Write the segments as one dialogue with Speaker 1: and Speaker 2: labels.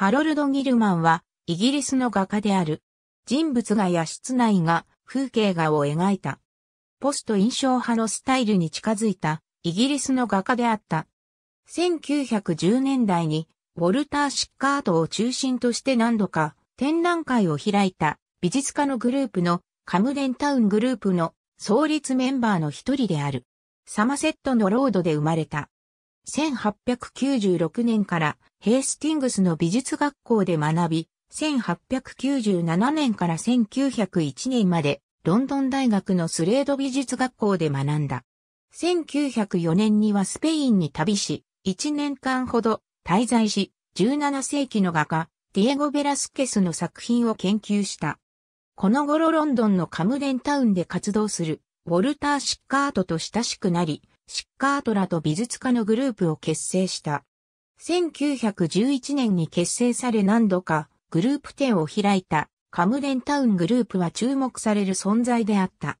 Speaker 1: ハロルド・ギルマンは、
Speaker 2: イギリスの画家である。人物画や室内画、風景画を描いた。ポスト印象派のスタイルに近づいた、イギリスの画家であった。1910年代に、ウォルター・シッカートを中心として何度か展覧会を開いた美術家のグループのカムデンタウングループの創立メンバーの一人である。サマセットのロードで生まれた。1896年からヘイスティングスの美術学校で学び、1897年から1901年までロンドン大学のスレード美術学校で学んだ。1904年にはスペインに旅し、1年間ほど滞在し、17世紀の画家、ディエゴ・ベラスケスの作品を研究した。この頃ロンドンのカムデンタウンで活動する、ウォルター・シッカートと親しくなり、シッカートラと美術家のグループを結成した。1911年に結成され何度かグループ展を開いたカムデンタウングループは注目される存在であった。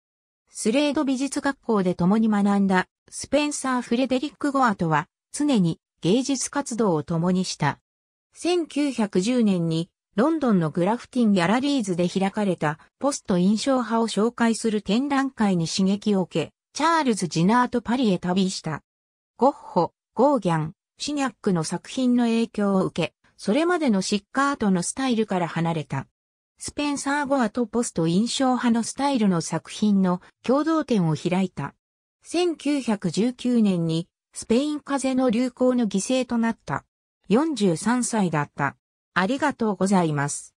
Speaker 2: スレード美術学校で共に学んだスペンサー・フレデリック・ゴアとは常に芸術活動を共にした。1910年にロンドンのグラフティンギャラリーズで開かれたポスト印象派を紹介する展覧会に刺激を受け、チャールズ・ジナート・パリへ旅した。ゴッホ、ゴーギャン、シニャックの作品の影響を受け、それまでのシッカートのスタイルから離れた。スペンサー・ゴアとポスト印象派のスタイルの作品の共同展を開いた。1919年にスペイン風邪の流行の犠牲となった。43歳だった。ありがとうございま
Speaker 1: す。